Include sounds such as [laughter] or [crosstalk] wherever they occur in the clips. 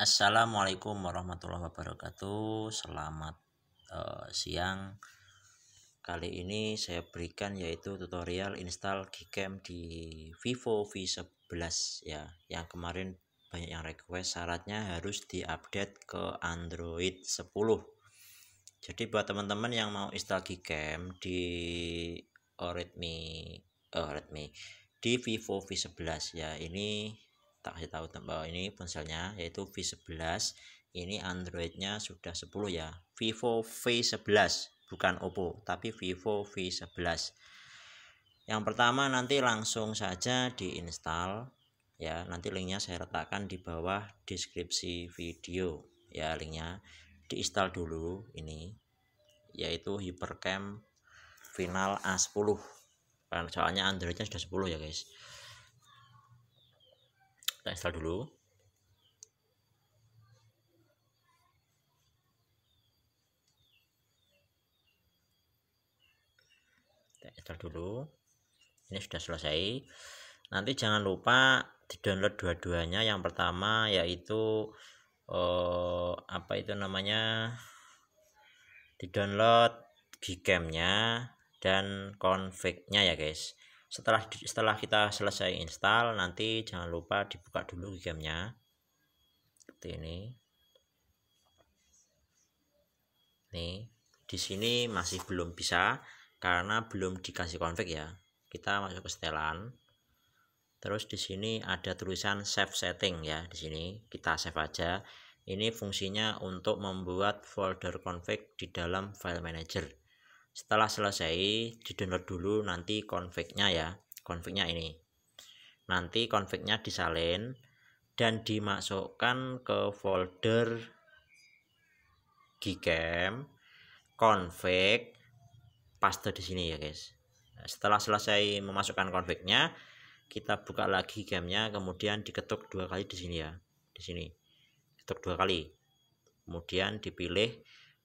Assalamualaikum warahmatullahi wabarakatuh. Selamat uh, siang. Kali ini saya berikan yaitu tutorial install Gcam di Vivo V11 ya. Yang kemarin banyak yang request syaratnya harus diupdate ke Android 10. Jadi buat teman-teman yang mau install Gcam di oh, Redmi oh, Redmi di Vivo V11 ya. Ini tak kasih tahu bahwa ini ponselnya yaitu V11 ini Androidnya sudah 10 ya Vivo V11 bukan Oppo tapi Vivo V11 yang pertama nanti langsung saja diinstal ya nanti linknya saya letakkan di bawah deskripsi video ya linknya diinstal dulu ini yaitu Hypercam final A10 soalnya Androidnya sudah 10 ya guys kita install dulu kita install dulu ini sudah selesai nanti jangan lupa di download dua-duanya yang pertama yaitu eh, apa itu namanya di download nya dan config-nya ya guys setelah setelah kita selesai install nanti jangan lupa dibuka dulu gamenya seperti ini nih di sini masih belum bisa karena belum dikasih config ya kita masuk ke setelan terus di sini ada tulisan save setting ya di sini kita save aja ini fungsinya untuk membuat folder config di dalam file manager setelah selesai di download dulu nanti config ya config ini nanti config disalin dan dimasukkan ke folder gcam config paste di sini ya guys nah, setelah selesai memasukkan config kita buka lagi gamenya kemudian diketuk dua kali di sini ya di sini ketuk dua kali kemudian dipilih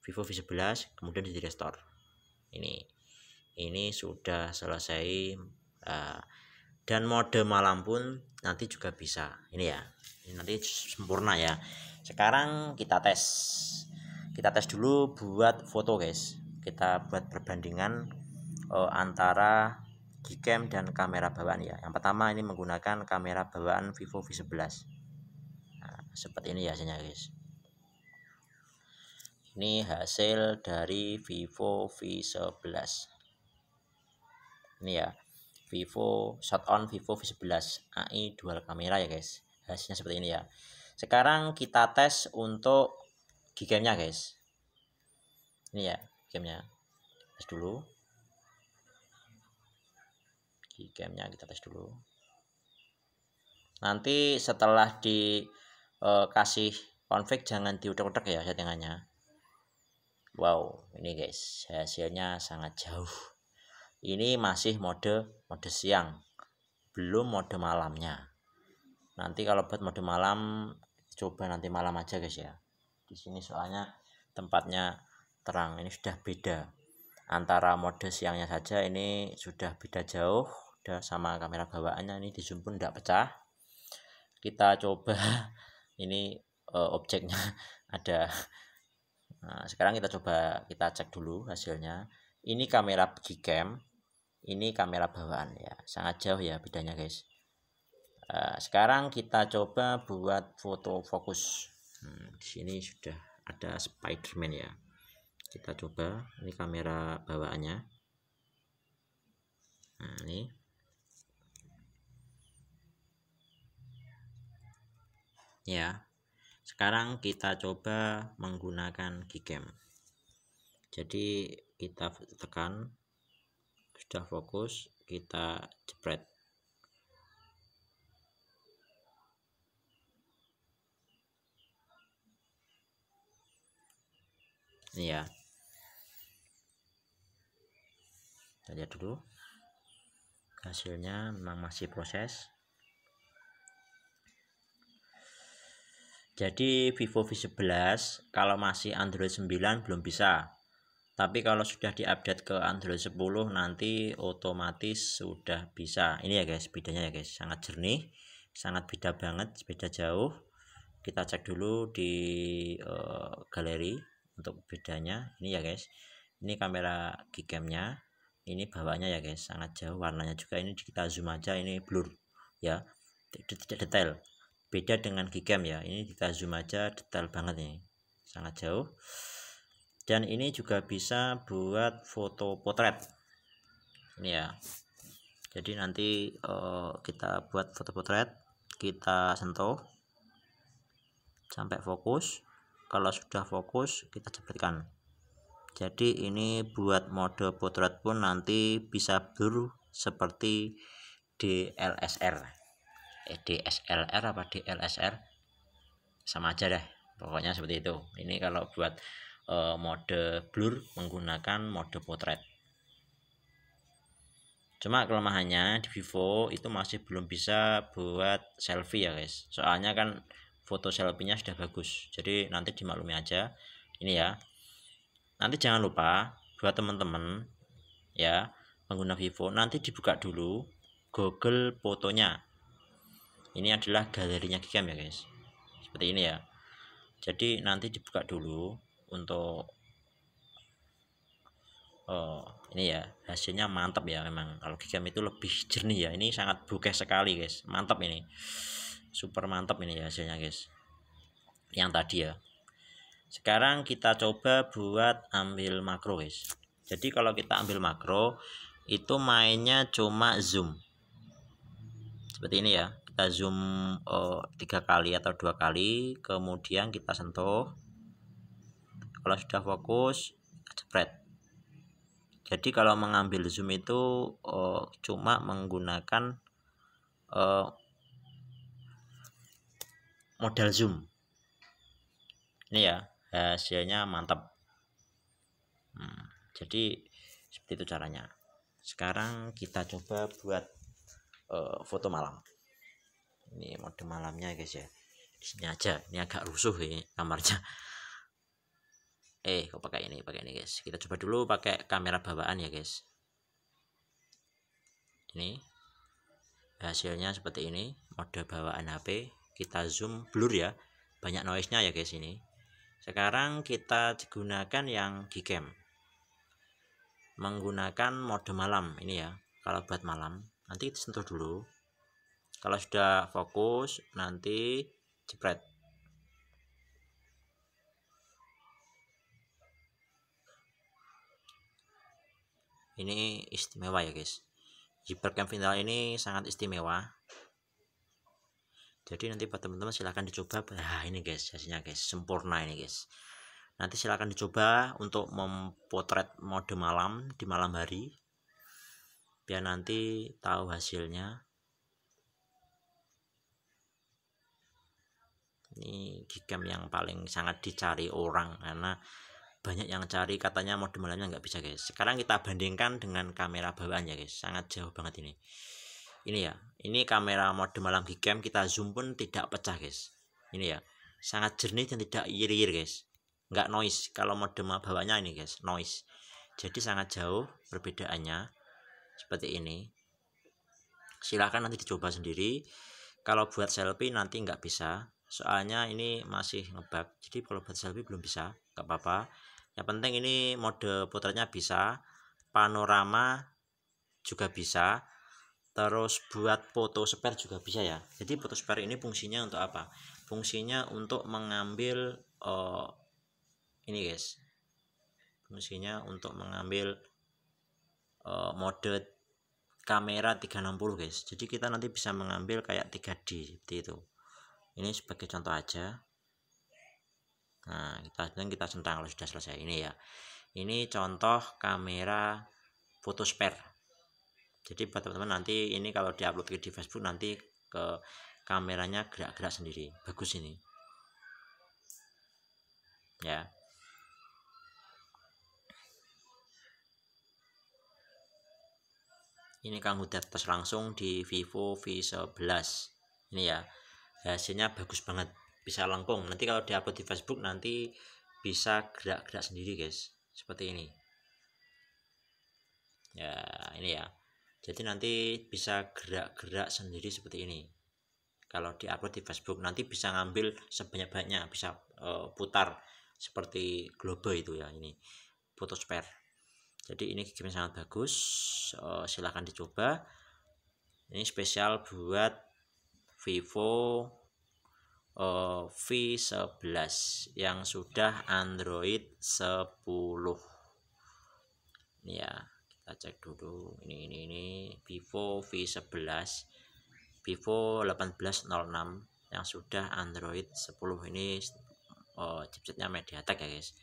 Vivo V11 kemudian di restore ini ini sudah selesai uh, dan mode malam pun nanti juga bisa ini ya ini nanti sempurna ya sekarang kita tes kita tes dulu buat foto guys kita buat perbandingan uh, antara gcam dan kamera bawaan ya yang pertama ini menggunakan kamera bawaan vivo v11 nah, seperti ini ya hasilnya guys ini hasil dari Vivo V11 ini ya Vivo shot on Vivo V11 AI dual kamera ya guys hasilnya seperti ini ya sekarang kita tes untuk gigamnya guys ini ya gigamnya tes dulu gigamnya kita tes dulu nanti setelah dikasih eh, uh, konflik jangan diudek-udek ya settingannya wow ini guys hasilnya sangat jauh ini masih mode mode siang belum mode malamnya nanti kalau buat mode malam coba nanti malam aja guys ya di sini soalnya tempatnya terang ini sudah beda antara mode siangnya saja ini sudah beda jauh udah sama kamera bawaannya ini di zoom pun tidak pecah kita coba [laughs] ini uh, objeknya [laughs] ada Nah, sekarang kita coba kita cek dulu hasilnya. Ini kamera Gcam, ini kamera bawaan ya. Sangat jauh ya bedanya guys. Uh, sekarang kita coba buat foto fokus. Hmm, di sini sudah ada Spiderman ya. Kita coba ini kamera bawaannya. Nah, ini ya sekarang kita coba menggunakan gcam Jadi kita tekan sudah fokus, kita jepret. Ini ya. Kita lihat dulu. Hasilnya memang masih proses. Jadi Vivo V11 kalau masih Android 9 belum bisa. Tapi kalau sudah diupdate ke Android 10 nanti otomatis sudah bisa. Ini ya guys, bedanya ya guys, sangat jernih, sangat beda banget, beda jauh. Kita cek dulu di uh, galeri untuk bedanya. Ini ya guys. Ini kamera gcam Ini bawahnya ya guys, sangat jauh warnanya juga ini kita zoom aja ini blur ya. Tidak detail beda dengan gigam ya ini kita zoom aja detail banget nih sangat jauh dan ini juga bisa buat foto potret ini ya jadi nanti uh, kita buat foto potret kita sentuh sampai fokus kalau sudah fokus kita jepitkan jadi ini buat mode potret pun nanti bisa blur seperti DLSR eh, DSLR apa DLSR sama aja deh pokoknya seperti itu ini kalau buat eh, mode blur menggunakan mode potret cuma kelemahannya di Vivo itu masih belum bisa buat selfie ya guys soalnya kan foto selfie-nya sudah bagus jadi nanti dimaklumi aja ini ya nanti jangan lupa buat teman-teman ya pengguna Vivo nanti dibuka dulu Google fotonya ini adalah galerinya Gcam ya guys seperti ini ya jadi nanti dibuka dulu untuk oh ini ya hasilnya mantap ya memang kalau Gcam itu lebih jernih ya ini sangat bukeh sekali guys mantap ini super mantap ini ya hasilnya guys yang tadi ya sekarang kita coba buat ambil makro guys jadi kalau kita ambil makro itu mainnya cuma zoom seperti ini ya kita zoom eh, tiga kali atau dua kali kemudian kita sentuh kalau sudah fokus spread jadi kalau mengambil zoom itu uh, cuma menggunakan uh, model zoom ini ya hasilnya mantap hmm, jadi seperti itu caranya sekarang kita coba buat uh, foto malam ini mode malamnya ya, guys ya di sini aja ini agak rusuh ini kamarnya eh kok pakai ini pakai ini guys kita coba dulu pakai kamera bawaan ya guys ini hasilnya seperti ini mode bawaan HP kita zoom blur ya banyak noise nya ya guys ini sekarang kita gunakan yang gcam menggunakan mode malam ini ya kalau buat malam nanti sentuh dulu kalau sudah fokus nanti jepret ini istimewa ya guys hipercamp final ini sangat istimewa jadi nanti buat teman-teman silahkan dicoba nah ini guys hasilnya guys sempurna ini guys nanti silahkan dicoba untuk mempotret mode malam di malam hari biar nanti tahu hasilnya ini gigam yang paling sangat dicari orang karena banyak yang cari katanya mode malamnya nggak bisa guys sekarang kita bandingkan dengan kamera bawaan ya guys sangat jauh banget ini ini ya ini kamera mode malam gigam kita zoom pun tidak pecah guys ini ya sangat jernih dan tidak irir guys nggak noise kalau mode bawaannya ini guys noise jadi sangat jauh perbedaannya seperti ini silahkan nanti dicoba sendiri kalau buat selfie nanti nggak bisa soalnya ini masih ngebug jadi kalau buat selfie belum bisa gak apa-apa yang penting ini mode putarnya bisa panorama juga bisa terus buat foto spare juga bisa ya jadi foto spare ini fungsinya untuk apa fungsinya untuk mengambil uh, ini guys fungsinya untuk mengambil uh, mode kamera 360 guys jadi kita nanti bisa mengambil kayak 3D seperti itu ini sebagai contoh aja nah kita dan kita centang kalau sudah selesai ini ya ini contoh kamera foto spare jadi buat teman-teman nanti ini kalau diupload ke di Facebook nanti ke kameranya gerak-gerak sendiri bagus ini ya ini kang udah tes langsung di Vivo V11 ini ya hasilnya bagus banget bisa lengkung nanti kalau diupload di Facebook nanti bisa gerak-gerak sendiri guys seperti ini ya ini ya jadi nanti bisa gerak-gerak sendiri seperti ini kalau diupload di Facebook nanti bisa ngambil sebanyak-banyaknya bisa uh, putar seperti globe itu ya ini foto spare jadi ini game sangat bagus uh, silahkan dicoba ini spesial buat Vivo eh, V11 yang sudah Android 10 ya kita cek dulu ini ini ini Vivo V11 Vivo 1806 yang sudah Android 10 ini uh, chipsetnya Mediatek ya guys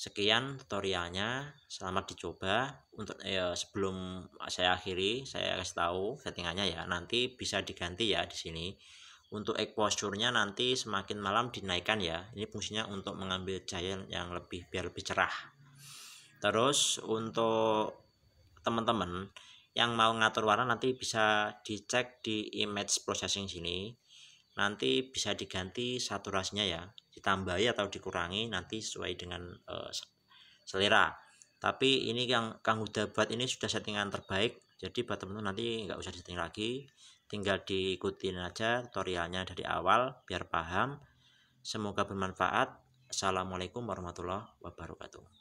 Sekian tutorialnya, selamat dicoba. Untuk ya, sebelum saya akhiri, saya kasih tahu settingannya ya. Nanti bisa diganti ya di sini. Untuk exposure-nya nanti semakin malam dinaikkan ya. Ini fungsinya untuk mengambil cahaya yang lebih biar lebih cerah. Terus untuk teman-teman yang mau ngatur warna nanti bisa dicek di image processing sini nanti bisa diganti saturasinya ya ditambahi atau dikurangi nanti sesuai dengan uh, selera tapi ini yang Kang Huda buat ini sudah settingan terbaik jadi buat teman-teman nanti nggak usah setting lagi tinggal diikutin aja tutorialnya dari awal biar paham semoga bermanfaat Assalamualaikum warahmatullahi wabarakatuh